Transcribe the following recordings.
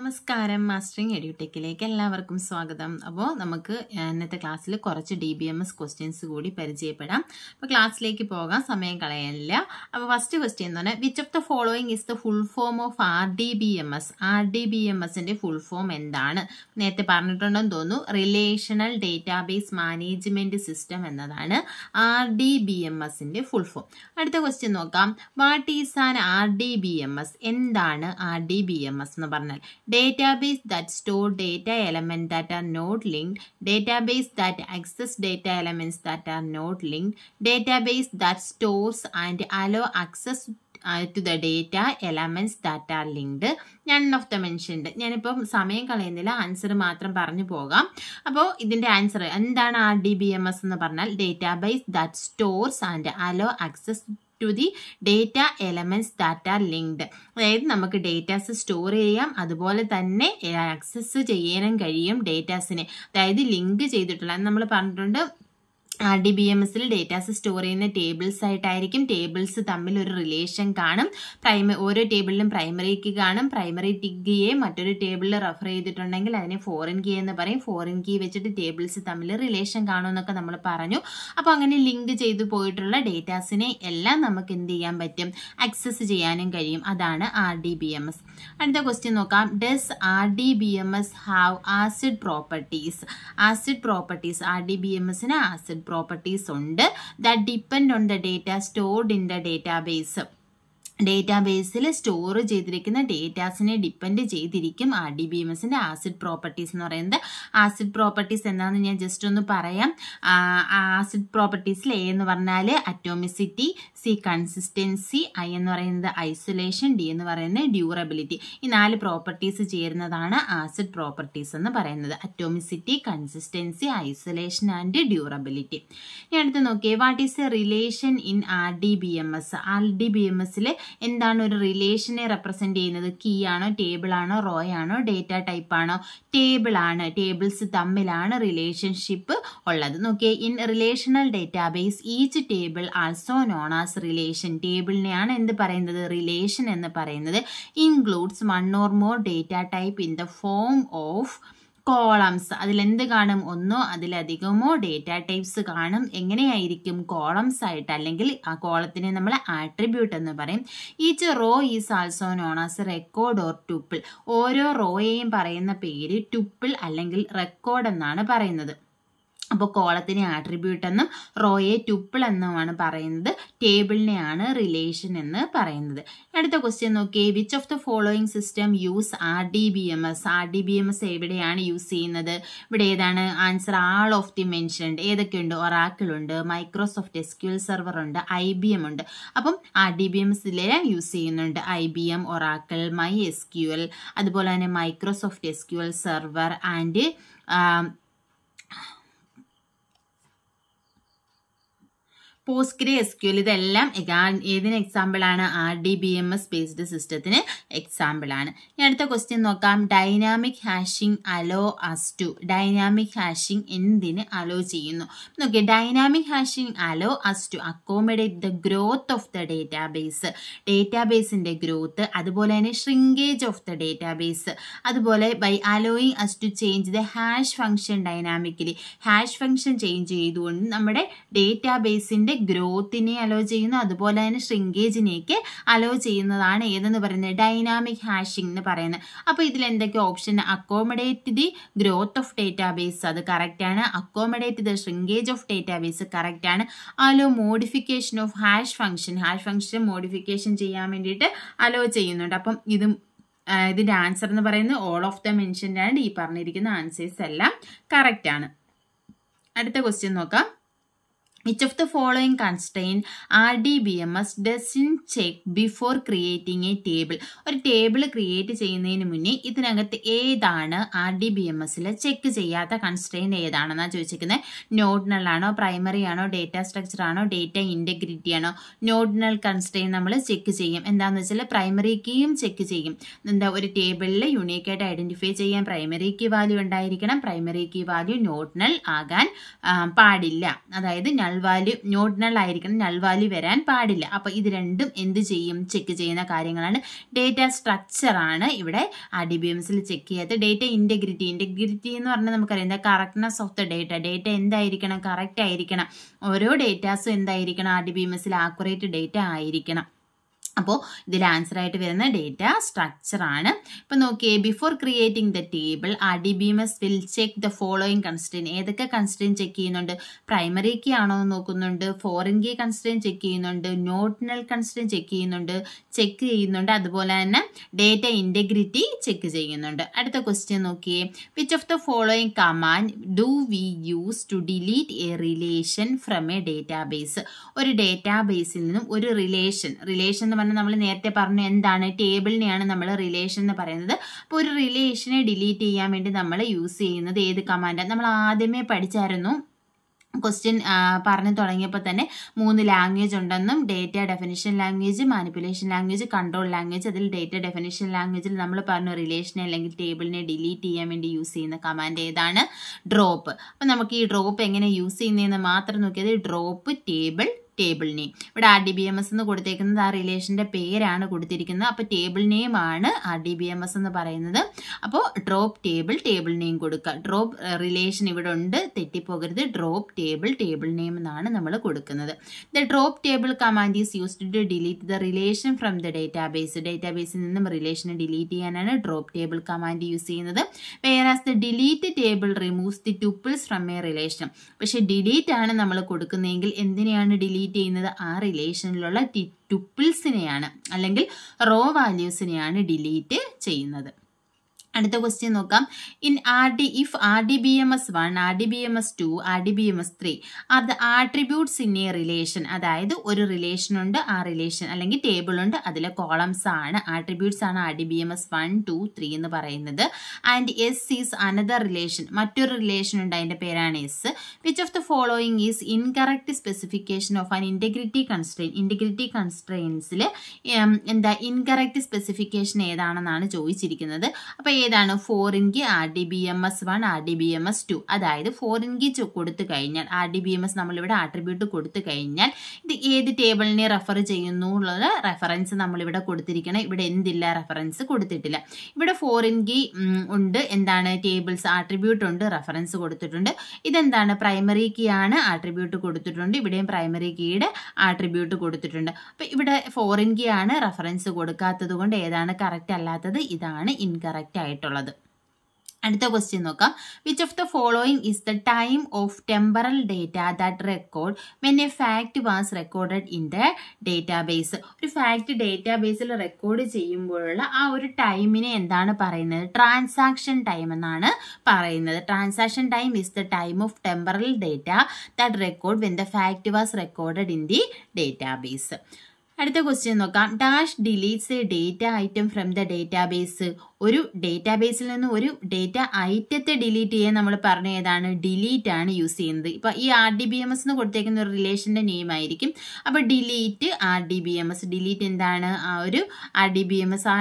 നമസ്കാരം മാസ്റ്ററിങ് എഡ്യൂടെക്കിലേക്ക് എല്ലാവർക്കും സ്വാഗതം അപ്പോൾ നമുക്ക് ഇന്നത്തെ ക്ലാസ്സിൽ കുറച്ച് D B M S questions കൂടി പരിചയപ്പെടാം അപ്പോൾ ക്ലാസ്സിലേക്ക് പോകാം സമയം കളയാനില്ല അപ്പോൾ ഫസ്റ്റ് ക്വസ്റ്റ്യൻ എന്ന് പറഞ്ഞാൽ which of the following is the full form of R D B M S R D B M എസിൻ്റെ ഫുൾ ഫോം എന്താണ് നേരത്തെ പറഞ്ഞിട്ടുണ്ടെന്ന് തോന്നുന്നു റിലേഷണൽ ഡേറ്റാബേസ് മാനേജ്മെൻറ്റ് സിസ്റ്റം എന്നതാണ് ആർ ഡി ബി എം എസിൻ്റെ ഫുൾ ഫോം അടുത്ത ക്വസ്റ്റ്യൻ നോക്കാം what is an R D B M S എന്താണ് R D B M S എന്ന് പറഞ്ഞാൽ database that store data elements that are not linked, database that access data elements that are not linked, database that stores and allow access to the data elements that are linked. None of the mentioned. ഞാനിപ്പം സമയം കളയുന്നില്ല answer മാത്രം പറഞ്ഞു പോകാം അപ്പോൾ ഇതിൻ്റെ answer എന്താണ് R D B M S എന്ന് പറഞ്ഞാൽ database that stores and allow access to the data elements data linked അതായത് നമുക്ക് ഡേറ്റാസ് സ്റ്റോർ ചെയ്യാം അതുപോലെ തന്നെ ആക്സസ് ചെയ്യാനും കഴിയും ഡേറ്റാസിനെ അതായത് ലിങ്ക് ചെയ്തിട്ടുള്ള നമ്മൾ പറഞ്ഞിട്ടുണ്ട് ആർ ഡി ബി എം എസിൽ ഡേറ്റാസ് സ്റ്റോർ ചെയ്യുന്ന ടേബിൾസ് ആയിട്ടായിരിക്കും ടേബിൾസ് തമ്മിൽ ഒരു റിലേഷൻ കാണും പ്രൈമ ഓരോ ടേബിളിലും പ്രൈമറി കീ കാണും പ്രൈമറി കീയെ മറ്റൊരു ടേബിളിൽ റെഫർ ചെയ്തിട്ടുണ്ടെങ്കിൽ അതിനെ ഫോറിൻ കീ എന്ന് പറയും ഫോറിൻ കീ വെച്ചിട്ട് ടേബിൾസ് തമ്മിൽ റിലേഷൻ കാണുമെന്നൊക്കെ നമ്മൾ പറഞ്ഞു അപ്പോൾ അങ്ങനെ ലിങ്ക് ചെയ്തു പോയിട്ടുള്ള ഡേറ്റാസിനെ എല്ലാം നമുക്ക് എന്ത് ചെയ്യാൻ പറ്റും ആക്സസ് ചെയ്യാനും കഴിയും അതാണ് R D B M S അടുത്ത ക്വസ്റ്റ്യൻ നോക്കാം does R D B M S have acid properties acid properties R D B M എസിന് ആസിഡ് പ്രോപ്പർട്ടീസ് ഉണ്ട് that depend on the data stored in the database ഡേറ്റാബേസിൽ store ചെയ്തിരിക്കുന്ന ഡേറ്റാസിനെ depend ചെയ്തിരിക്കും R D B M എസിൻ്റെ acid properties എന്ന് പറയുന്നത് acid properties എന്താണെന്ന് ഞാൻ ജസ്റ്റ് ഒന്ന് പറയാം ആസിഡ് പ്രോപ്പർട്ടീസിൽ എ എന്ന് പറഞ്ഞാൽ അറ്റോമിസിറ്റി സി കൺസിസ്റ്റൻസി ഐ എന്ന് പറയുന്നത് ഐസൊലേഷൻ ഡി എന്ന് പറയുന്നത് ഡ്യൂറബിലിറ്റി ഈ നാല് പ്രോപ്പർട്ടീസ് ചേരുന്നതാണ് ആസിഡ് പ്രോപ്പർട്ടീസ് എന്ന് പറയുന്നത് atomicity consistency isolation and durability ഞാൻ അടുത്ത് നോക്കിയേ what is a relation in R D B M S R D B M എസിലെ എന്താണ് ഒരു റിലേഷനെ റെപ്രസെൻറ്റ് ചെയ്യുന്നത് കീ ആണോ ടേബിൾ ആണോ റോ ആണോ ഡേറ്റ ടൈപ്പ് ആണോ ടേബിൾ ആണ് ടേബിൾസ് തമ്മിലാണ് റിലേഷൻഷിപ്പ് ഉള്ളത് നോക്കിയേ in relational database each table also known as relation ടേബിളിനെയാണ് എന്ത് പറയുന്നത് റിലേഷൻ എന്ന് പറയുന്നത് includes one or more data type in the form of columns അതിലെന്ത് കാണും ഒന്നോ അതിലധികമോ ഡേറ്റ ടൈപ്സ് കാണും എങ്ങനെയായിരിക്കും കോളംസ് ആയിട്ട് അല്ലെങ്കിൽ ആ കോളത്തിനെ നമ്മൾ ആട്രിബ്യൂട്ട് എന്ന് പറയും each row is also known as record or tuple ഓരോ റോയെയും പറയുന്ന പേര് ടുപ്പിൾ അല്ലെങ്കിൽ റെക്കോർഡ് എന്നാണ് പറയുന്നത് അപ്പോൾ കോളത്തിനെ ആട്രിബ്യൂട്ട് എന്നും റോയെ ട്യൂപ്പിൾ എന്നുമാണ് പറയുന്നത് ടേബിളിനെയാണ് റിലേഷൻ എന്ന് പറയുന്നത് അടുത്ത ക്വസ്റ്റ്യൻ നോക്കിയേ which of the following system use R D B M S R D B M S എവിടെയാണ് യൂസ് ചെയ്യുന്നത് ഇവിടെ ഏതാണ് answer all of the mentioned ഏതൊക്കെയുണ്ട് ഒറാക്കിൾ ഉണ്ട് മൈക്രോസോഫ്റ്റ് എസ്ക്യൂൽ സെർവർ ഉണ്ട് ഐ ബി എം ഉണ്ട് അപ്പം ആർ ഡി ബി എം എസിലെ യൂസ് ചെയ്യുന്നുണ്ട് I B M Oracle MySQL അതുപോലെ തന്നെ Microsoft SQL server and Postgres ഇതെല്ലാം ഏതിന് എക്സാമ്പിളാണ് R D B M S based സിസ്റ്റത്തിന് എക്സാമ്പിളാണ് ഇനി അടുത്ത ക്വസ്റ്റ്യൻ നോക്കാം dynamic hashing allow us to dynamic hashing എന്തിന് അലോ ചെയ്യുന്നു നോക്കിയേ dynamic hashing allow us to accommodate the growth of the database ഡേറ്റാബേസിൻ്റെ ഗ്രോത്ത് അതുപോലെ തന്നെ ഷ്രിങ്കേജ് ഓഫ് ദ ഡേറ്റാബേസ് അതുപോലെ by allowing us to change the hash function dynamically hash function change ചെയ്തുകൊണ്ട് നമ്മുടെ ഡേറ്റാബേസിൻ്റെ ഗ്രോത്തിനെ hello ചെയ്യുന്നു അതുപോലെ തന്നെ ഷ്രിങ്കേജിനെയൊക്കെ അലോ ചെയ്യുന്നതാണ് ഏതെന്ന് പറയുന്നത് ഡൈനാമിക് ഹാഷിംഗ് എന്ന് പറയുന്നത് അപ്പോൾ ഇതിൽ എന്തൊക്കെ option accommodate the growth of database അത് കറക്റ്റാണ് accommodate the shrinkage of database കറക്റ്റാണ് allow modification of hash function hash function modification ചെയ്യാൻ വേണ്ടിയിട്ട് അലോ ചെയ്യുന്നുണ്ട് അപ്പം ഇതും ഇതിൻ്റെ ആൻസർ എന്ന് പറയുന്നത് all of the mention and ഈ പറഞ്ഞിരിക്കുന്ന ആൻസേഴ്സ് എല്ലാം കറക്റ്റാണ് അടുത്ത ക്വസ്റ്റ്യൻ നോക്കാം Which of the following constraint RDBMS doesn't check before creating a table? ഒരു ടേബിൾ ക്രിയേറ്റ് ചെയ്യുന്നതിന് മുന്നേ ഇതിനകത്ത് ഏതാണ് ആർ ഡി ബി എം എസ്സിൽ ചെക്ക് ചെയ്യാത്ത കൺസ്ട്രെയിൻറ്റ് ഏതാണെന്നാണ് ചോദിച്ചിരിക്കുന്നത് നോഡിനലാണോ പ്രൈമറി ആണോ ഡേറ്റ സ്ട്രക്ചർ ആണോ ഡേറ്റ ഇൻറ്റഗ്രിറ്റി ആണോ നോഡിനൽ കൺസ്ട്രെയിൻ നമ്മൾ ചെക്ക് ചെയ്യും എന്താണെന്ന് വെച്ചാൽ പ്രൈമറി കീയും ചെക്ക് ചെയ്യും എന്താ ഒരു ടേബിളിൽ യുണീക്കായിട്ട് ഐഡൻറ്റിഫൈ ചെയ്യാൻ പ്രൈമറി കീ വാല്യൂ ഉണ്ടായിരിക്കണം പ്രൈമറി കീ വാല്യൂ നോഡിനൽ ആകാൻ പാടില്ല അതായത് നൾ വാല്യൂ നോട്ട് നൾ ആയിരിക്കണം നൾവാല്യൂ വരാൻ പാടില്ല അപ്പോൾ ഇത് രണ്ടും എന്ത് ചെയ്യും ചെക്ക് ചെയ്യുന്ന കാര്യങ്ങളാണ് ഡേറ്റ സ്ട്രക്ചറാണ് ഇവിടെ ആ ഡി ബി എംസിൽ ചെക്ക് ചെയ്യാത്ത ഡേറ്റ ഇൻറ്റഗ്രിറ്റി ഇൻറ്റഗ്രിറ്റി എന്ന് പറഞ്ഞാൽ നമുക്കറിയാം എന്താ correctness of the data data എന്തായിരിക്കണം കറക്റ്റ് ആയിരിക്കണം ഓരോ ഡേറ്റാസും എന്തായിരിക്കണം ആ ഡി ബി എംസിൽ ആക്കുറേറ്റ് ഡേറ്റ ആയിരിക്കണം അപ്പോൾ ഇതിൽ ആൻസർ ആയിട്ട് വരുന്ന ഡേറ്റ സ്ട്രക്ചർ ആണ് ഇപ്പം നോക്കിയേ ബിഫോർ ക്രിയേറ്റിംഗ് ദ ടേബിൾ ആ D B S will check the following constraint ഏതൊക്കെ കൺസ്റ്റൻ ചെക്ക് ചെയ്യുന്നുണ്ട് പ്രൈമറി കീ ആണോ എന്ന് നോക്കുന്നുണ്ട് ഫോറിൻ കീ കൺസ്റ്റൻ ചെക്ക് ചെയ്യുന്നുണ്ട് നോട്ടിനൽ കൺസ്റ്റൻ ചെക്ക് ചെയ്യുന്നുണ്ട് ചെക്ക് ചെയ്യുന്നുണ്ട് അതുപോലെ തന്നെ ഡേറ്റ ഇൻറ്റഗ്രിറ്റി ചെക്ക് ചെയ്യുന്നുണ്ട് അടുത്ത ക്വസ്റ്റ്യൻ നോക്കിയേ which of the following command do we use to delete a relation from a database ഒരു ഡേറ്റാബേസിൽ നിന്നും ഒരു റിലേഷൻ റിലേഷൻ എന്ന് കാരണം നമ്മൾ നേരത്തെ പറഞ്ഞു എന്താണ് ടേബിളിനെയാണ് നമ്മൾ റിലേഷൻ എന്ന് പറയുന്നത് അപ്പോൾ ഒരു റിലേഷനെ ഡിലീറ്റ് ചെയ്യാൻ വേണ്ടി നമ്മൾ യൂസ് ചെയ്യുന്നത് ഏത് കമാൻഡാണ് നമ്മൾ ആദ്യമേ പഠിച്ചായിരുന്നു ക്വസ്റ്റ്യൻ പറഞ്ഞു തുടങ്ങിയപ്പോൾ തന്നെ മൂന്ന് ലാംഗ്വേജ് ഉണ്ടെന്നും data definition language manipulation language control language അതിൽ ഡേറ്റ ഡെഫിനിഷൻ ലാംഗ്വേജിൽ നമ്മൾ പറഞ്ഞു റിലേഷനെ അല്ലെങ്കിൽ ടേബിളിനെ ഡിലീറ്റ് ചെയ്യാൻ വേണ്ടി യൂസ് ചെയ്യുന്ന കമാൻഡ് ഏതാണ് ഡ്രോപ്പ് അപ്പോൾ നമുക്ക് ഈ ഡ്രോപ്പ് എങ്ങനെ യൂസ് ചെയ്യുന്നതെന്ന് മാത്രം നോക്കിയത് ഡ്രോപ്പ് ടേബിൾ ടേബിൾ നെയിം ഇവിടെ R D B M S എന്ന് കൊടുത്തേക്കുന്നത് ആ റിലേഷൻ്റെ പേരാണ് കൊടുത്തിരിക്കുന്നത് അപ്പോൾ ടേബിൾ നെയിം ആണ് R D B M S എന്ന് പറയുന്നത് അപ്പോൾ ഡ്രോപ്പ് ടേബിൾ ടേബിൾ നെയിം കൊടുക്കുക ഡ്രോപ്പ് റിലേഷൻ ഇവിടെ ഉണ്ട് തെറ്റിപ്പോകരുത് ഡ്രോപ്പ് ടേബിൾ ടേബിൾ നെയിം എന്നാണ് നമ്മൾ കൊടുക്കുന്നത് the drop table command is used to delete the relation from the database ഡേറ്റാ ബേസിൽ നിന്നും റിലേഷനെ ഡിലീറ്റ് ചെയ്യാനാണ് ഡ്രോപ്പ് ടേബിൾ കമാൻഡ് യൂസ് ചെയ്യുന്നത് whereas the delete table removes the tuples from a relation പക്ഷേ ഡിലീറ്റ് ആണ് നമ്മൾ കൊടുക്കുന്നതെങ്കിൽ എന്തിനെയാണ് ഡിലീറ്റ് ട്രീറ്റ് ചെയ്യുന്നത് ആ റിലേഷനിലുള്ള ടുപ്പിൾസിനെയാണ് അല്ലെങ്കിൽ റോ വാല്യൂസിനെയാണ് ഡിലീറ്റ് ചെയ്യുന്നത് അടുത്ത ക്വസ്റ്റ്യൻ നോക്കാം in R D if R D B M S one R D B M S two R D B M S three are the attributes in a relation അതായത് ഒരു relation ഉണ്ട് ആ relation അല്ലെങ്കിൽ table ഉണ്ട് അതിലെ columns ആണ് attributes ആണ് R D B M S one two three എന്ന് പറയുന്നത് and S is another relation മറ്റൊരു റിലേഷൻ ഉണ്ട് അതിൻ്റെ പേരാണ് S which of the following is incorrect specification of an integrity constraint integrity കൺസ്ട്രെയിൻസിൽ എന്താ ഇൻകറക്റ്റ് സ്പെസിഫിക്കേഷൻ ഏതാണെന്നാണ് ചോദിച്ചിരിക്കുന്നത് അപ്പോൾ ഏതാണ് foreign key R D B M S one R D B M S two അതായത് ഫോർ ഇൻകി കൊടുത്തു കഴിഞ്ഞാൽ R D B M S നമ്മളിവിടെ ആട്രിബ്യൂട്ട് കൊടുത്തു കഴിഞ്ഞാൽ ഇത് ഏത് ടേബിളിനെ റെഫർ ചെയ്യുന്നു ഉള്ളത് റെഫറൻസ് നമ്മളിവിടെ കൊടുത്തിരിക്കണം ഇവിടെ എന്തില്ല റെഫറൻസ് കൊടുത്തിട്ടില്ല ഇവിടെ ഫോർ ഇൻകി ഉണ്ട് എന്താണ് ടേബിൾസ് ആട്രിബ്യൂട്ട് ഉണ്ട് റെഫറൻസ് കൊടുത്തിട്ടുണ്ട് ഇതെന്താണ് പ്രൈമറി കീ ആണ് ആട്രിബ്യൂട്ട് കൊടുത്തിട്ടുണ്ട് ഇവിടെയും പ്രൈമറി കീയുടെ ആട്രിബ്യൂട്ട് കൊടുത്തിട്ടുണ്ട് അപ്പോൾ ഇവിടെ ഫോറിൻ കീ ആണ് റെഫറൻസ് കൊടുക്കാത്തത് കൊണ്ട് ഏതാണ് കറക്റ്റ് അല്ലാത്തത് ഇതാണ് ഇൻകറക്റ്റ് ആയിട്ട് ആയിട്ടുള്ളത് അടുത്ത ക്വസ്റ്റ്യൻ നോക്കാം which of the following is the time of temporal data that record when a fact was recorded in the database ഒരു ഫാക്ട് ഡേറ്റാബേസിൽ റെക്കോർഡ് ചെയ്യുമ്പോഴുള്ള ആ ഒരു ടൈമിനെ എന്താണ് പറയുന്നത് ട്രാൻസാക്ഷൻ ടൈം എന്നാണ് പറയുന്നത് transaction time is the time of temporal data that record when the fact was recorded in the database അടുത്ത ക്വസ്റ്റ്യൻ നോക്കാം dash deletes a data item from the database ഒരു ഡേറ്റാബേസിൽ നിന്ന് ഒരു ഡേറ്റ ഐറ്റത്തെ ഡിലീറ്റ് ചെയ്യാൻ നമ്മൾ പറഞ്ഞ ഏതാണ് ഡിലീറ്റ് ആണ് യൂസ് ചെയ്യുന്നത് ഇപ്പോൾ ഈ R D B M S എന്ന് കൊടുത്തേക്കുന്ന ഒരു റിലേഷൻ്റെ നെയിം ആയിരിക്കും അപ്പോൾ delete R D B M S delete എന്താണ് ആ ഒരു R D B M S ആ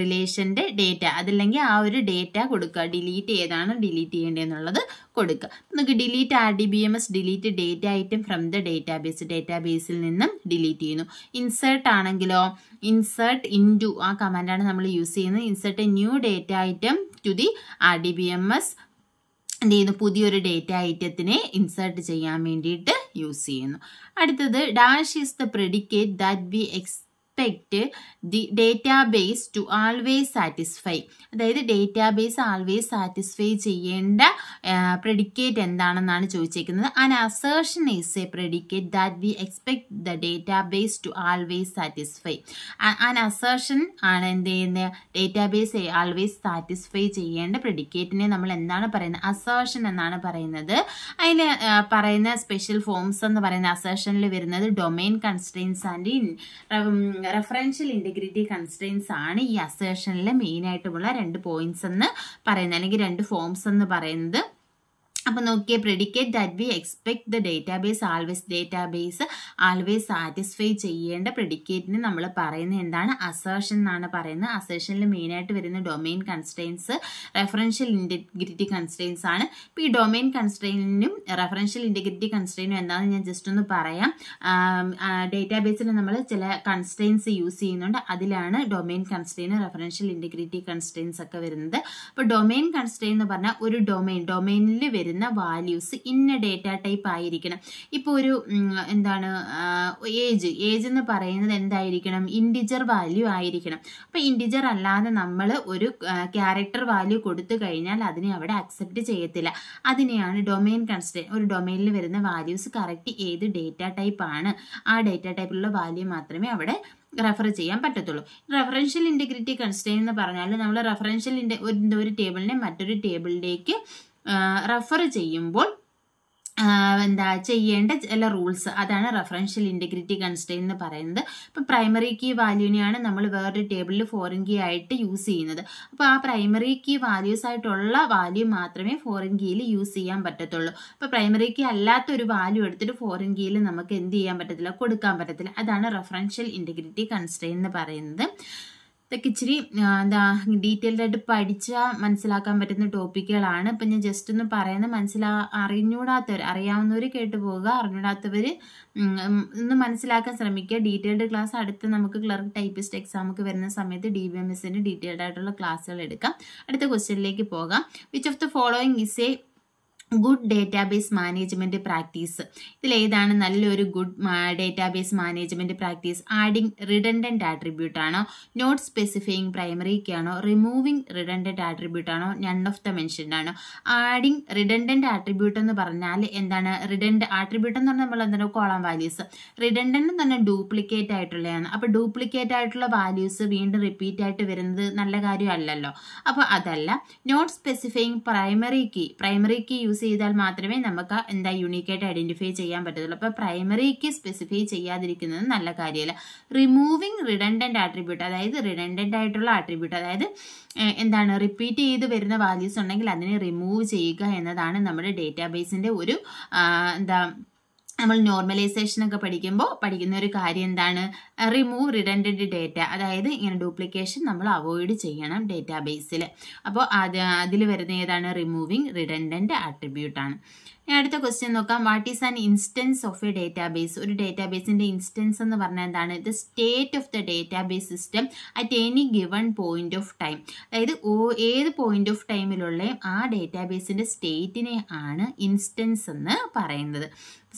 റിലേഷൻ്റെ ഡേറ്റ അതല്ലെങ്കിൽ ആ ഒരു ഡേറ്റ കൊടുക്കുക ഡിലീറ്റ് ഏതാണ് ഡിലീറ്റ് ചെയ്യേണ്ടതെന്നുള്ളത് കൊടുക്കുക നമുക്ക് delete R D B M S delete data item from the database ഡേറ്റാബേസിൽ നിന്നും ഡിലീറ്റ് ചെയ്യുന്നു ഇൻസ് ഇൻസേർട്ട് ആണെങ്കിലോ ഇൻസേർട്ട് ഇൻ ആ കമാൻഡാണ് നമ്മൾ യൂസ് ചെയ്യുന്നത് insert a new data item to the R D B M S എന്ത് ചെയ്യുന്നു പുതിയൊരു ഡേറ്റ ഐറ്റത്തിനെ ഇൻസേർട്ട് ചെയ്യാൻ വേണ്ടിയിട്ട് യൂസ് ചെയ്യുന്നു അടുത്തത് dash is the predicate that be ex expect the database to always satisfy അതായത് ഡേറ്റാബേസ് ആൾവേസ് സാറ്റിസ്ഫൈ ചെയ്യേണ്ട predicate എന്താണെന്നാണ് ചോദിച്ചേക്കുന്നത് an assertion is a predicate that we expect the database to always satisfy an assertion ആണ് എന്ത് ചെയ്യുന്നത് database always satisfy ചെയ്യേണ്ട പ്രെഡിക്കേറ്റിനെ നമ്മൾ എന്താണ് പറയുന്നത് അസേർഷൻ എന്നാണ് പറയുന്നത് അതിന് പറയുന്ന സ്പെഷ്യൽ ഫോംസ് എന്ന് പറയുന്ന അസേർഷനിൽ വരുന്നത് domain constraints and referential integrity constraints ആണ് ഈ അസേഷനിലെ മെയിനായിട്ടുമുള്ള രണ്ട് പോയിന്റ്സ് എന്ന് പറയുന്നത് അല്ലെങ്കിൽ രണ്ട് ഫോംസ് എന്ന് പറയുന്നത് അപ്പോൾ നോക്കിയേ predicate that we expect the database always database always satisfy ചെയ്യേണ്ട പ്രെഡിക്കേറ്റിന് നമ്മൾ പറയുന്നത് എന്താണ് അസേഷൻ എന്നാണ് പറയുന്നത് അസേഷനിൽ മെയിനായിട്ട് വരുന്ന domain constraints referential integrity constraints ആണ് ഇപ്പോൾ ഈ ഡൊമെയിൻ കൺസ്ട്രെയിനും റെഫറൻഷ്യൽ ഇൻഡിഗ്രിറ്റി കൺസ്ട്രെയിനും എന്താണെന്ന് ഞാൻ ജസ്റ്റ് ഒന്ന് പറയാം ഡേറ്റാബേസിൽ നമ്മൾ ചില കൺസ്ട്രെയിൻസ് യൂസ് ചെയ്യുന്നുണ്ട് അതിലാണ് ഡൊമെയിൻ കൺസ്ട്രെയിനും റെഫറൻഷ്യൽ ഇൻഡിഗ്രിറ്റി കൺസ്ട്രെയിൻസ് ഒക്കെ വരുന്നത് അപ്പോൾ ഡൊമെയിൻ കൺസ്ട്രെയിൻ എന്ന് പറഞ്ഞാൽ ഒരു ഡൊമെയിൻ ഡൊമെയിനിൽ വരുന്ന വരുന്ന വാല്യൂസ് ഇന്ന ഡേറ്റ ടൈപ്പ് ആയിരിക്കണം ഇപ്പോൾ ഒരു എന്താണ് ഏജ് ഏജ് എന്ന് പറയുന്നത് എന്തായിരിക്കണം ഇൻഡിജർ വാല്യൂ ആയിരിക്കണം അപ്പോൾ ഇൻഡിജർ അല്ലാതെ നമ്മൾ ഒരു ക്യാരക്ടർ വാല്യൂ കൊടുത്തു കഴിഞ്ഞാൽ അതിനെ അവിടെ അക്സെപ്റ്റ് ചെയ്യത്തില്ല അതിനെയാണ് ഡൊമെയിൻ കൺസ്റ്റൻറ്റ് ഒരു ഡൊമെയിനിൽ വരുന്ന വാല്യൂസ് കറക്റ്റ് ഏത് ഡേറ്റ ടൈപ്പ് ആണ് ആ ഡേറ്റ ടൈപ്പിലുള്ള വാല്യൂ മാത്രമേ അവിടെ റെഫർ ചെയ്യാൻ പറ്റത്തുള്ളൂ റെഫറൻഷ്യൽ ഇൻറ്റഗ്രിറ്റി കൺസ്റ്റൈൻ എന്ന് പറഞ്ഞാൽ നമ്മൾ റെഫറൻഷ്യൽ ഒരു ടേബിളിനെ മറ്റൊരു ടേബിളിലേക്ക് റെഫർ ചെയ്യുമ്പോൾ എന്താ ചെയ്യേണ്ട ചില റൂൾസ് അതാണ് റെഫറൻഷ്യൽ ഇൻറ്റഗ്രിറ്റി കൺസ്റ്റെയിൻ എന്ന് പറയുന്നത് ഇപ്പം പ്രൈമറി കീ വാല്യൂവിനെയാണ് നമ്മൾ വേറൊരു ടേബിളിൽ ഫോറിൻ കീ ആയിട്ട് യൂസ് ചെയ്യുന്നത് അപ്പോൾ ആ പ്രൈമറി കീ വാല്യൂസ് ആയിട്ടുള്ള വാല്യൂ മാത്രമേ ഫോറിൻ കീയിൽ യൂസ് ചെയ്യാൻ പറ്റത്തുള്ളൂ അപ്പോൾ പ്രൈമറി കീ അല്ലാത്ത ഒരു വാല്യൂ എടുത്തിട്ട് ഫോറിൻ കീയിൽ നമുക്ക് എന്ത് ചെയ്യാൻ പറ്റത്തില്ല കൊടുക്കാൻ പറ്റത്തില്ല അതാണ് റെഫറൻഷ്യൽ ഇൻറ്റഗ്രിറ്റി കൺസ്റ്റെയിൻ എന്ന് പറയുന്നത് ഇതൊക്കെ ഇച്ചിരി എന്താ ഡീറ്റെയിൽഡ് ആയിട്ട് പഠിച്ചാൽ മനസ്സിലാക്കാൻ പറ്റുന്ന ടോപ്പിക്കുകളാണ് ഇപ്പം ഞാൻ ജസ്റ്റ് ഒന്ന് പറയുന്നത് മനസ്സിലാ അറിഞ്ഞൂടാത്തവർ അറിയാവുന്നവർ കേട്ട് പോവുക അറിഞ്ഞൂടാത്തവർ ഒന്ന് മനസ്സിലാക്കാൻ ശ്രമിക്കുക ഡീറ്റെയിൽഡ് ക്ലാസ് അടുത്ത നമുക്ക് ക്ലർക്ക് ടൈപ്പിസ്റ്റ് എക്സാമൊക്കെ വരുന്ന സമയത്ത് ഡി ബി എം എസിൻ്റെ ഡീറ്റെയിൽഡ് ആയിട്ടുള്ള ക്ലാസ്സുകൾ എടുക്കാം അടുത്ത ക്വസ്റ്റ്യനിലേക്ക് പോകാം which of the following is a good database management practice ഇതിലേതാണ് നല്ലൊരു good database management practice adding redundant attribute ആണോ നോട്ട് സ്പെസിഫൈയിങ് പ്രൈമറി കീ ആണോ റിമൂവിങ് റിഡൻഡൻറ്റ് ആട്രിബ്യൂട്ട് ആണോ നൺ ഓഫ് ദ മെൻഷൻഡ് ആണോ ആഡിങ് റിഡൻഡൻറ്റ് ആട്രിബ്യൂട്ട് എന്ന് പറഞ്ഞാൽ എന്താണ് റിഡൻഡ് attribute എന്ന് പറഞ്ഞാൽ നമ്മൾ എന്താണ് കോളം വാല്യൂസ് റിഡൻഡൻ എന്ന് പറഞ്ഞാൽ ഡ്യൂപ്ലിക്കേറ്റ് ആയിട്ടുള്ളതാണ് അപ്പോൾ ഡ്യൂപ്ലിക്കേറ്റ് ആയിട്ടുള്ള വാല്യൂസ് വീണ്ടും റിപ്പീറ്റ് ആയിട്ട് വരുന്നത് നല്ല കാര്യമല്ലല്ലോ അപ്പോൾ അതല്ല not specifying primary key primary key use use ചെയ്താൽ മാത്രമേ നമുക്ക് എന്താ യുണീക്കായിട്ട് ഐഡൻറ്റിഫൈ ചെയ്യാൻ പറ്റത്തുള്ളൂ അപ്പോൾ പ്രൈമറിക്ക് സ്പെസിഫൈ ചെയ്യാതിരിക്കുന്നത് നല്ല കാര്യമല്ല റിമൂവിങ് റിഡൻഡൻറ്റ് ആട്രിബ്യൂട്ട് അതായത് റിഡൻഡൻ്റ് ആയിട്ടുള്ള ആട്രിബ്യൂട്ട് അതായത് എന്താണ് റിപ്പീറ്റ് ചെയ്ത് വരുന്ന വാല്യൂസ് ഉണ്ടെങ്കിൽ അതിനെ റിമൂവ് ചെയ്യുക എന്നതാണ് നമ്മുടെ ഡേറ്റാബേസിൻ്റെ ഒരു എന്താ നമ്മൾ നോർമലൈസേഷൻ ഒക്കെ പഠിക്കുമ്പോൾ പഠിക്കുന്ന ഒരു കാര്യം എന്താണ് റിമൂവ് റിഡൻഡൻറ്റ് ഡേറ്റ അതായത് ഇങ്ങനെ ഡ്യൂപ്ലിക്കേഷൻ നമ്മൾ അവോയ്ഡ് ചെയ്യണം ഡേറ്റാ ബേസിൽ അപ്പോൾ അത് അതിൽ വരുന്ന ഏതാണ് റിമൂവിങ് റിഡൻഡൻറ്റ് ആട്രിബ്യൂട്ടാണ് അടുത്ത ക്വസ്റ്റ്യൻ നോക്കാം what is an instance of a base ഒരു ബേസിൻ്റെ ഇൻസ്റ്റൻസ് എന്ന് പറഞ്ഞാൽ എന്താണ് the state of the base system at any given point of time അതായത് ഓ ഏത് പോയിന്റ് ഓഫ് ടൈമിലുള്ള ആ ബേസിൻ്റെ സ്റ്റേറ്റിനെ ആണ് ഇൻസ്റ്റൻസ് എന്ന് പറയുന്നത്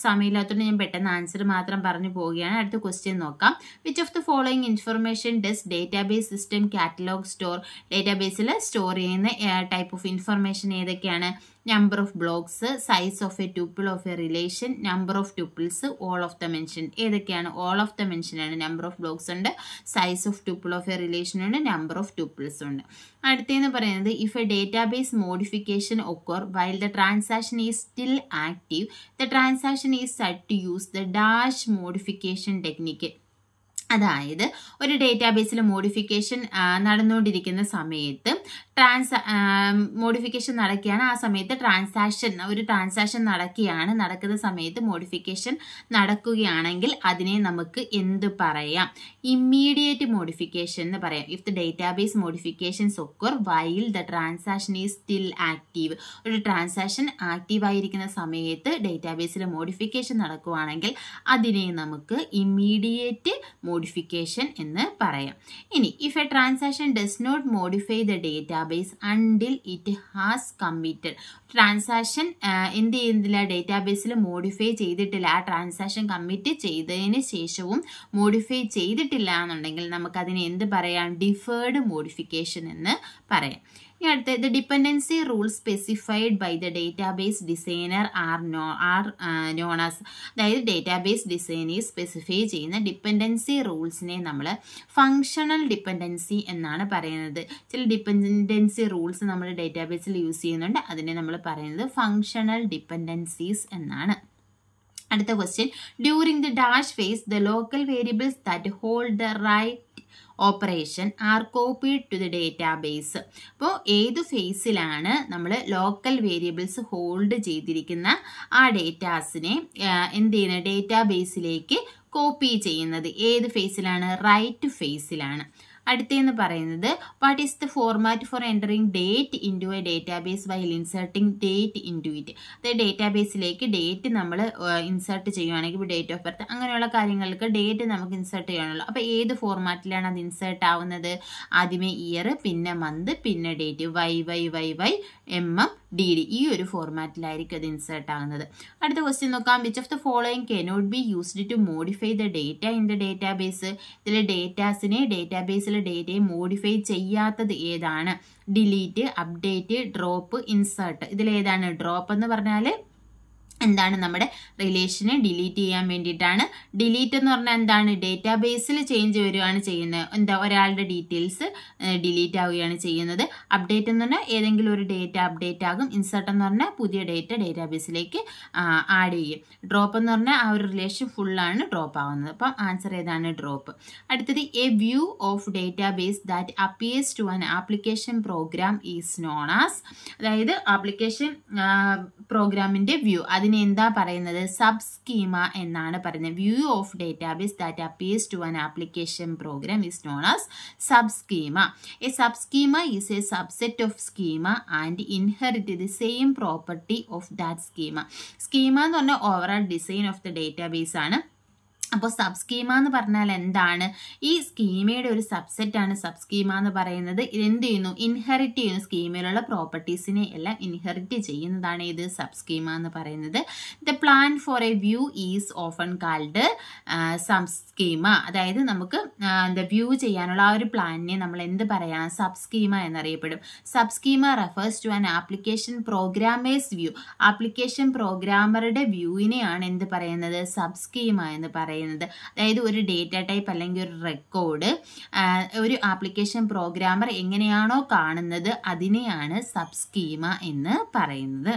സമയമില്ലാത്തതുകൊണ്ട് ഞാൻ പെട്ടെന്ന് ആൻസർ മാത്രം പറഞ്ഞു പോവുകയാണ് അടുത്ത ക്വസ്റ്റ്യൻ നോക്കാം which of the following information does database system catalog store ഡേറ്റാബേസിൽ സ്റ്റോർ ചെയ്യുന്ന ടൈപ്പ് ഓഫ് ഇൻഫർമേഷൻ ഏതൊക്കെയാണ് number of blocks size of a tuple of a relation number of tuples all of the mention ഏതൊക്കെയാണ് all of the mention ആണ് number of blocks ഉണ്ട് size of tuple of a relation ഉണ്ട് number of tuples ഉണ്ട് അടുത്തെന്ന് പറയുന്നത് if a database modification occur while the transaction is still active the transaction is set to use the dash modification technique അതായത് ഒരു ഡേറ്റാബേസിൽ modification നടന്നുകൊണ്ടിരിക്കുന്ന സമയത്ത് trans modification നടക്കുകയാണ് ആ സമയത്ത് ട്രാൻസാക്ഷൻ ഒരു ട്രാൻസാക്ഷൻ നടക്കുകയാണ് നടക്കുന്ന സമയത്ത് മോഡിഫിക്കേഷൻ നടക്കുകയാണെങ്കിൽ അതിനെ നമുക്ക് എന്ത് പറയാം ഇമ്മീഡിയറ്റ് മോഡിഫിക്കേഷൻ എന്ന് പറയാം if the database modifications occur while the transaction is still active ഒരു ട്രാൻസാക്ഷൻ ആക്റ്റീവ് ആയിരിക്കുന്ന സമയത്ത് ഡേറ്റാബേസിൽ മോഡിഫിക്കേഷൻ നടക്കുകയാണെങ്കിൽ അതിനെ നമുക്ക് ഇമ്മീഡിയറ്റ് മോഡിഫിക്കേഷൻ എന്ന് പറയാം ഇനി if a transaction does not modify the date database until it has committed transaction എന്ത് ചെയ്യുന്നില്ല ഡേറ്റാബേസിൽ മോഡിഫൈ ചെയ്തിട്ടില്ല ആ ട്രാൻസാക്ഷൻ കമ്മിറ്റ് ചെയ്തതിന് ശേഷവും മോഡിഫൈ ചെയ്തിട്ടില്ല എന്നുണ്ടെങ്കിൽ നമുക്കതിനെ എന്ത് പറയാം ഡിഫേർഡ് മോഡിഫിക്കേഷൻ എന്ന് പറയാം ഇനി അടുത്ത the dependency rule specified by the database designer are no are known as അതായത് ഡേറ്റാബേസ് ഡിസൈനെ സ്പെസിഫൈ ചെയ്യുന്ന ഡിപ്പെൻഡൻസി റൂൾസിനെ നമ്മൾ ഫങ്ഷണൽ ഡിപ്പെൻഡൻസി എന്നാണ് പറയുന്നത് ചില ഡിപ്പെൻഡൻസി റൂൾസ് നമ്മൾ ഡേറ്റാബേസിൽ യൂസ് ചെയ്യുന്നുണ്ട് അതിനെ നമ്മൾ പറയുന്നത് ഫങ്ഷണൽ ഡിപ്പെൻഡൻസീസ് എന്നാണ് അടുത്ത question during the dash phase the local variables that hold the write operation are copied to the database അപ്പോൾ ഏത് ഫേസിലാണ് നമ്മൾ ലോക്കൽ വേരിയബിൾസ് ഹോൾഡ് ചെയ്തിരിക്കുന്ന ആ ഡേറ്റാസിനെ എന്ത് ചെയ്യുന്നത് ഡേറ്റാബേസിലേക്ക് കോപ്പി ചെയ്യുന്നത് ഏത് ഫേസിലാണ് റൈറ്റ് ഫേസിലാണ് അടുത്തേന്ന് പറയുന്നത് what is the format for entering date in to a database while inserting date in to it അതായത് ഡേറ്റാബേസിലേക്ക് ഡേറ്റ് നമ്മൾ ഇൻസേർട്ട് ചെയ്യുകയാണെങ്കിൽ ഡേറ്റ് ഓഫ് ബർത്ത് അങ്ങനെയുള്ള കാര്യങ്ങൾക്ക് ഡേറ്റ് നമുക്ക് ഇൻസേർട്ട് ചെയ്യാനുള്ളൂ അപ്പോൾ ഏത് ഫോർമാറ്റിലാണ് അത് ഇൻസേർട്ട് ആവുന്നത് ആദ്യമേ ഇയർ പിന്നെ മന്ത് പിന്നെ date Y Y Y Y M M D D ഈ ഒരു ഫോർമാറ്റിലായിരിക്കും അത് ഇൻസേർട്ട് ആകുന്നത് അടുത്ത ക്വസ്റ്റ്യൻ നോക്കാം which of the following not be used to modify the data in the database ഇതിൽ ഡേറ്റാസിനെ ഡേറ്റാബേസിലെ ഡേറ്റയെ മോഡിഫൈ ചെയ്യാത്തത് ഏതാണ് ഡിലീറ്റ് അപ്ഡേറ്റ് ഡ്രോപ്പ് ഇൻസേർട്ട് ഇതിലേതാണ് ഡ്രോപ്പ് എന്ന് പറഞ്ഞാൽ എന്താണ് നമ്മുടെ റിലേഷനെ ഡിലീറ്റ് ചെയ്യാൻ വേണ്ടിയിട്ടാണ് ഡിലീറ്റ് എന്ന് പറഞ്ഞാൽ എന്താണ് ഡേറ്റാബേസിൽ ചേഞ്ച് വരികയാണ് ചെയ്യുന്നത് എന്താ ഒരാളുടെ ഡീറ്റെയിൽസ് ഡിലീറ്റ് ആവുകയാണ് ചെയ്യുന്നത് അപ്ഡേറ്റ് എന്ന് പറഞ്ഞാൽ ഏതെങ്കിലും ഒരു ഡേറ്റ അപ്ഡേറ്റ് ആകും ഇൻസർട്ട് എന്ന് പറഞ്ഞാൽ പുതിയ ഡേറ്റ ഡേറ്റാബേസിലേക്ക് ആഡ് ചെയ്യും ഡ്രോപ്പ് എന്ന് പറഞ്ഞാൽ ആ ഒരു റിലേഷൻ ഫുള്ളാണ് ഡ്രോപ്പ് ആവുന്നത് അപ്പം ആൻസർ ഏതാണ് ഡ്രോപ്പ് അടുത്തത് a view of database that appears to an application program is known as അതായത് ആപ്ലിക്കേഷൻ പ്രോഗ്രാമിൻ്റെ വ്യൂ അതിന് എന്താ പറയുന്നത് സബ് സ്കീമ എന്നാണ് പറയുന്നത് view of database that appears to an application program is known as sub schema a sub schema is a subset of schema and inherit the same property of that schema schema എന്ന് പറഞ്ഞാൽ overall design of the database ആണ് അപ്പോൾ sub schema എന്ന് പറഞ്ഞാൽ എന്താണ് ഈ സ്കീമയുടെ ഒരു സബ്സെറ്റാണ് sub schema എന്ന് പറയുന്നത് ഇത് എന്ത് ചെയ്യുന്നു ഇൻഹെറിറ്റ് ചെയ്യുന്നു സ്കീമയിലുള്ള പ്രോപ്പർട്ടീസിനെ എല്ലാം ഇൻഹെറിറ്റ് ചെയ്യുന്നതാണ് ഇത് സബ് സ്കീമ എന്ന് പറയുന്നത് the plan for a view is often called sub schema അതായത് നമുക്ക് എന്താ വ്യൂ ചെയ്യാനുള്ള ആ ഒരു പ്ലാനിനെ നമ്മൾ എന്ത് പറയാം സബ് സ്കീമ എന്നറിയപ്പെടും sub schema refers to an application programmers view application പ്രോഗ്രാമറുടെ വ്യൂവിനെയാണ് എന്ത് പറയുന്നത് സബ് സ്കീമ എന്ന് പറയുന്നത് പറയുന്നത് അതായത് ഒരു ഡേറ്റ ടൈപ്പ് അല്ലെങ്കിൽ ഒരു റെക്കോർഡ് ഒരു ആപ്ലിക്കേഷൻ പ്രോഗ്രാമർ എങ്ങനെയാണോ കാണുന്നത് അതിനെയാണ് സബ് സ്കീമ എന്ന് പറയുന്നത്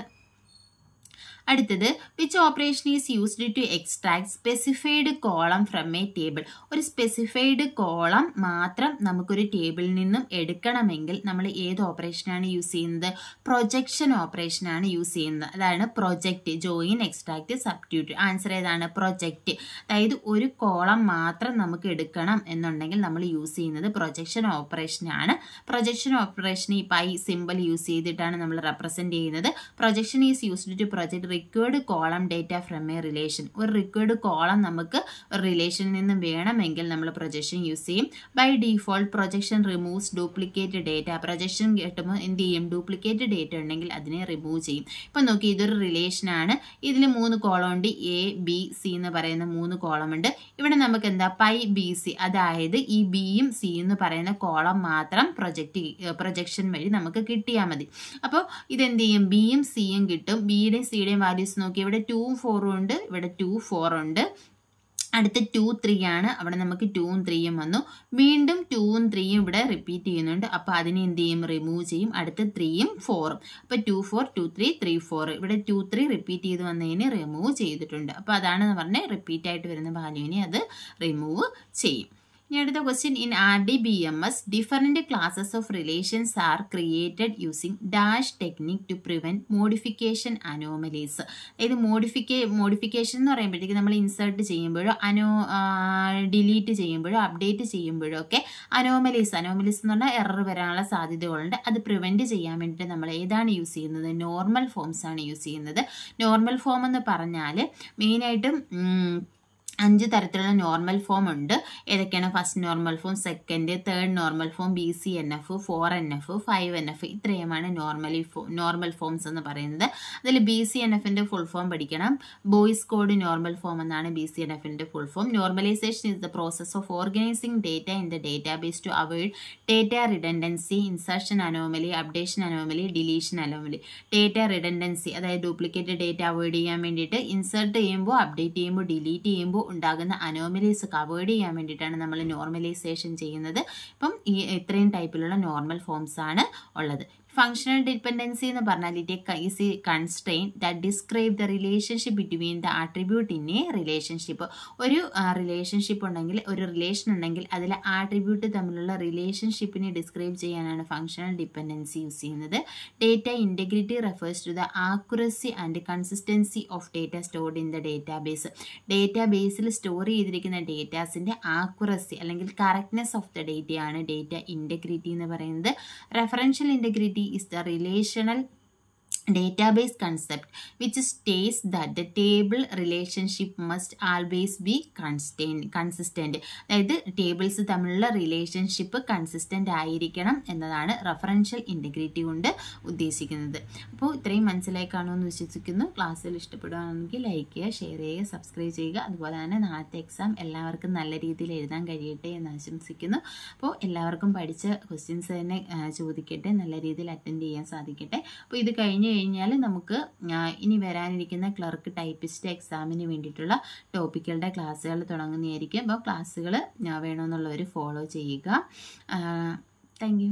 അടുത്തത് which operation is used to extract specified column from a table ഒരു സ്പെസിഫൈഡ് കോളം മാത്രം നമുക്കൊരു ടേബിളിൽ നിന്നും എടുക്കണമെങ്കിൽ നമ്മൾ ഏത് ഓപ്പറേഷനാണ് യൂസ് ചെയ്യുന്നത് പ്രൊജക്ഷൻ ഓപ്പറേഷനാണ് യൂസ് ചെയ്യുന്നത് അതാണ് project join extract substitute answer ഏതാണ് പ്രൊജക്റ്റ് അതായത് ഒരു കോളം മാത്രം നമുക്ക് എടുക്കണം എന്നുണ്ടെങ്കിൽ നമ്മൾ യൂസ് ചെയ്യുന്നത് പ്രൊജക്ഷൻ ഓപ്പറേഷനാണ് പ്രൊജക്ഷൻ ഓപ്പറേഷൻ ഈ പൈ സിമ്പിൾ യൂസ് ചെയ്തിട്ടാണ് നമ്മൾ റെപ്രസെൻറ്റ് ചെയ്യുന്നത് projection is used to project required column data from a relation ഒരു റിക്വേർഡ് കോളം നമുക്ക് ഒരു റിലേഷനിൽ നിന്നും വേണമെങ്കിൽ നമ്മൾ പ്രൊജക്ഷൻ യൂസ് ചെയ്യും by default projection removes duplicate data projection കിട്ടുമ്പോൾ എന്ത് ചെയ്യും ഡ്യൂപ്ലിക്കേറ്റ് ഡേറ്റ ഉണ്ടെങ്കിൽ അതിനെ റിമൂവ് ചെയ്യും ഇപ്പം നോക്കി ഇതൊരു റിലേഷനാണ് ഇതിൽ മൂന്ന് കോളം ഉണ്ട് എ ബി സി എന്ന് പറയുന്ന മൂന്ന് കോളം ഉണ്ട് ഇവിടെ നമുക്ക് എന്താ പൈ ബി സി അതായത് ഈ ബിയും സി എന്ന് പറയുന്ന കോളം മാത്രം പ്രൊജക്റ്റ് പ്രൊജക്ഷൻ വഴി നമുക്ക് കിട്ടിയാൽ മതി അപ്പോൾ ഇതെന്ത് ചെയ്യും ബിയും സിയും കിട്ടും ബിയുടെയും സിയുടെയും വാല്യൂസ് നോക്കി ഇവിടെ ടൂവും ഫോറും ഉണ്ട് ഇവിടെ ടു ഫോർ ഉണ്ട് അടുത്ത ടു ത്രീ ആണ് അവിടെ നമുക്ക് ടൂവും ത്രീയും വന്നു വീണ്ടും ടൂവും ത്രീയും ഇവിടെ റിപ്പീറ്റ് ചെയ്യുന്നുണ്ട് അപ്പോൾ അതിനെ എന്ത് ചെയ്യും റിമൂവ് ചെയ്യും അടുത്ത ത്രീയും ഫോറും അപ്പോൾ two four two three three four ഇവിടെ ടു ത്രീ റിപ്പീറ്റ് ചെയ്ത് വന്നതിന് റിമൂവ് ചെയ്തിട്ടുണ്ട് അപ്പോൾ അതാണ് പറഞ്ഞാൽ റിപ്പീറ്റ് ആയിട്ട് വരുന്ന വാല്യൂവിനെ അത് റിമൂവ് ചെയ്യും ഇനി അടുത്ത question in R D B M S different classes of relations are created using dash technique to prevent modification anomalies ഇത് മോഡിഫിക്കേ മോഡിഫിക്കേഷൻ എന്ന് പറയുമ്പോഴത്തേക്ക് നമ്മൾ ഇൻസേർട്ട് ചെയ്യുമ്പോഴോ അനോ ഡിലീറ്റ് ചെയ്യുമ്പോഴോ അപ്ഡേറ്റ് ചെയ്യുമ്പോഴോ ഒക്കെ അനോമലീസ് അനോമലീസ് എന്ന് പറഞ്ഞാൽ എറർ വരാനുള്ള സാധ്യതകളുണ്ട് അത് പ്രിവെൻറ്റ് ചെയ്യാൻ വേണ്ടിയിട്ട് നമ്മൾ ഏതാണ് യൂസ് ചെയ്യുന്നത് നോർമൽ ഫോംസ് ആണ് യൂസ് ചെയ്യുന്നത് നോർമൽ ഫോം എന്ന് പറഞ്ഞാൽ മെയിനായിട്ടും അഞ്ച് തരത്തിലുള്ള നോർമൽ ഫോം ഉണ്ട് ഏതൊക്കെയാണ് first normal form second third normal form B C N F four N F five N F ഇത്രയുമാണ് നോർമലി ഫോ നോർമൽ ഫോംസ് എന്ന് പറയുന്നത് അതിൽ ബി സി എൻ എഫിൻ്റെ ഫുൾ ഫോം പഠിക്കണം ബോയ്സ് കോഡ് നോർമൽ ഫോം എന്നാണ് ബി സി എൻ എഫിൻ്റെ full form normalization is the process of organizing data in the database to avoid data redundancy insertion anomaly updation anomaly deletion anomaly data redundancy അതായത് duplicate data avoid ചെയ്യാൻ വേണ്ടിയിട്ട് insert ചെയ്യുമ്പോൾ update ചെയ്യുമ്പോൾ delete ചെയ്യുമ്പോൾ ഉണ്ടാകുന്ന anomalies avoid ചെയ്യാൻ വേണ്ടിയിട്ടാണ് നമ്മൾ നോർമലൈസേഷൻ ചെയ്യുന്നത് ഇപ്പം ഈ ഇത്രയും ടൈപ്പിലുള്ള നോർമൽ ഫോംസ് ആണ് ഉള്ളത് ഫങ്ഷണൽ ഡിപ്പെൻഡൻസി എന്ന് പറഞ്ഞാൽ it a is a constraint that describe the relationship between the attribute in a relationship ഒരു റിലേഷൻഷിപ്പ് ഉണ്ടെങ്കിൽ ഒരു റിലേഷൻ ഉണ്ടെങ്കിൽ അതിലെ ആട്രിബ്യൂട്ട് തമ്മിലുള്ള റിലേഷൻഷിപ്പിനെ ഡിസ്ക്രൈബ് ചെയ്യാനാണ് ഫങ്ഷണൽ ഡിപ്പെൻഡൻസി യൂസ് ചെയ്യുന്നത് data integrity refers to the accuracy and consistency of data stored in the database ഡേറ്റാ ബേസിൽ സ്റ്റോർ ചെയ്തിരിക്കുന്ന ഡേറ്റാസിൻ്റെ ആക്യുറസി അല്ലെങ്കിൽ കറക്റ്റ്നെസ് ഓഫ് ദ ഡേറ്റയാണ് ഡേറ്റ ഇൻറ്റഗ്രിറ്റി എന്ന് പറയുന്നത് referential integrity is the relational database concept which states that the table relationship must always be constant consistent അതായത് tables തമ്മിലുള്ള റിലേഷൻഷിപ്പ് കൺസിസ്റ്റൻ്റ് ആയിരിക്കണം എന്നതാണ് റഫറൻഷ്യൽ ഇൻറ്റഗ്രിറ്റി കൊണ്ട് ഉദ്ദേശിക്കുന്നത് അപ്പോൾ ഇത്രയും മനസ്സിലായി കാണുമെന്ന് വിശ്വസിക്കുന്നു ക്ലാസ്സിൽ ഇഷ്ടപ്പെടുകയാണെങ്കിൽ ലൈക്ക് ചെയ്യുക ഷെയർ ചെയ്യുക സബ്സ്ക്രൈബ് ചെയ്യുക അതുപോലെ തന്നെ നാളത്തെ എക്സാം എല്ലാവർക്കും നല്ല രീതിയിൽ എഴുതാൻ കഴിയട്ടെ എന്ന് ആശംസിക്കുന്നു അപ്പോൾ എല്ലാവർക്കും പഠിച്ച ക്വസ്റ്റ്യൻസ് തന്നെ ചോദിക്കട്ടെ നല്ല രീതിയിൽ അറ്റൻഡ് ചെയ്യാൻ സാധിക്കട്ടെ അപ്പോൾ ഇത് കഴിഞ്ഞ് കഴിഞ്ഞാൽ നമുക്ക് ഇനി വരാനിരിക്കുന്ന ക്ലർക്ക് ടൈപ്പിസ്റ്റ് എക്സാമിന് വേണ്ടിയിട്ടുള്ള ടോപ്പിക്കുകളുടെ ക്ലാസ്സുകൾ തുടങ്ങുന്നതായിരിക്കും അപ്പോൾ ക്ലാസ്സുകൾ വേണമെന്നുള്ളവർ ഫോളോ ചെയ്യുക താങ്ക്